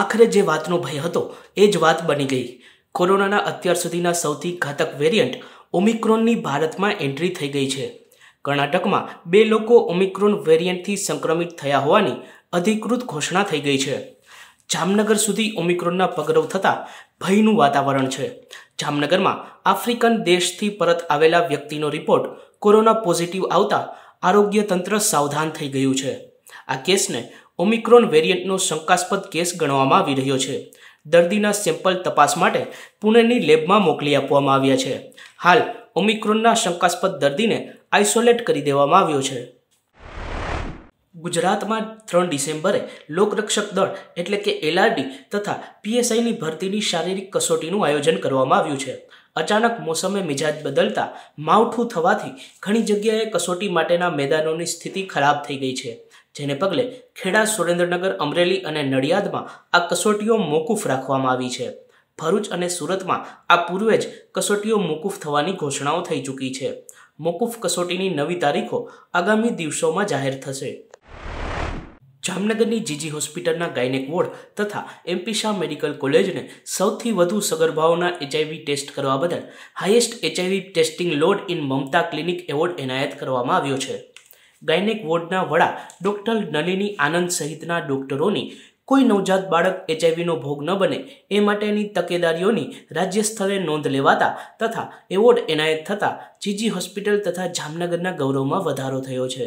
આખરે જે વાતનો ભય હતો એ જ વાત બની ગઈ કોરોનાના અત્યાર સુધીના સૌથી ઘાતક વેરિયન્ટ ઓમિક્રોનની ભારતમાં એન્ટ્રી થઈ ગઈ છે કર્ણાટકમાં બે લોકો ઓમિક્રોન વેરિયન્ટથી સંક્રમિત થયા હોવાની અધિકૃત ઘોષણા થઈ ગઈ છે જામનગર સુધી ઓમિક્રોનના પગરવ થતાં ભયનું વાતાવરણ છે જામનગરમાં આફ્રિકન દેશથી પરત આવેલા વ્યક્તિનો રિપોર્ટ કોરોના પોઝિટિવ આવતા આરોગ્ય તંત્ર સાવધાન થઈ ગયું છે આ કેસને ઓમિક્રોન વેરિયન્ટનો શંકાસ્પદ કેસ ગણવામાં આવી રહ્યો છે દર્દીના સેમ્પલ તપાસ માટે પુણેની લેબમાં મોકલી આપવામાં આવ્યા છે હાલ ઓમિક્રોનના શંકાસ્પદ દર્દીને આઇસોલેટ કરી દેવામાં આવ્યો છે ગુજરાતમાં ત્રણ ડિસેમ્બરે લોકરક્ષક દળ એટલે કે એલઆરડી તથા પીએસઆઈની ભરતીની શારીરિક કસોટીનું આયોજન કરવામાં આવ્યું છે અચાનક મોસમે મિજાજ બદલતા માવઠું થવાથી ઘણી જગ્યાએ કસોટી માટેના મેદાનોની સ્થિતિ ખરાબ થઈ ગઈ છે જેને પગલે ખેડા સુરેન્દ્રનગર અમરેલી અને નડિયાદમાં આ કસોટીઓ મોકૂફ રાખવામાં આવી છે ભરૂચ અને સુરતમાં આ પૂર્વે જ કસોટીઓ મોકૂફ થવાની ઘોષણાઓ થઈ ચૂકી છે મોકૂફ કસોટીની નવી તારીખો આગામી દિવસોમાં જાહેર થશે જામનગરની જીજી હોસ્પિટલના ગાયનેક વોર્ડ તથા એમપી શાહ મેડિકલ કોલેજને સૌથી વધુ સગર્ભાઓના એચઆઈવી ટેસ્ટ કરવા બદલ highest HIV testing load in Mamta clinic award એનાયત કરવામાં આવ્યો છે ગાયનેક વોર્ડના વડા ડોક્ટર નલિની આનંદ સહિતના ડોક્ટરોની કોઈ નવજાત બાળક એચઆઈવીનો ભોગ ન બને એ માટેની તકેદારીઓની રાજ્ય સ્તરે નોંધ લેવાતા તથા એવોર્ડ એનાયત થતાં જીજી હોસ્પિટલ તથા જામનગરના ગૌરવમાં વધારો થયો છે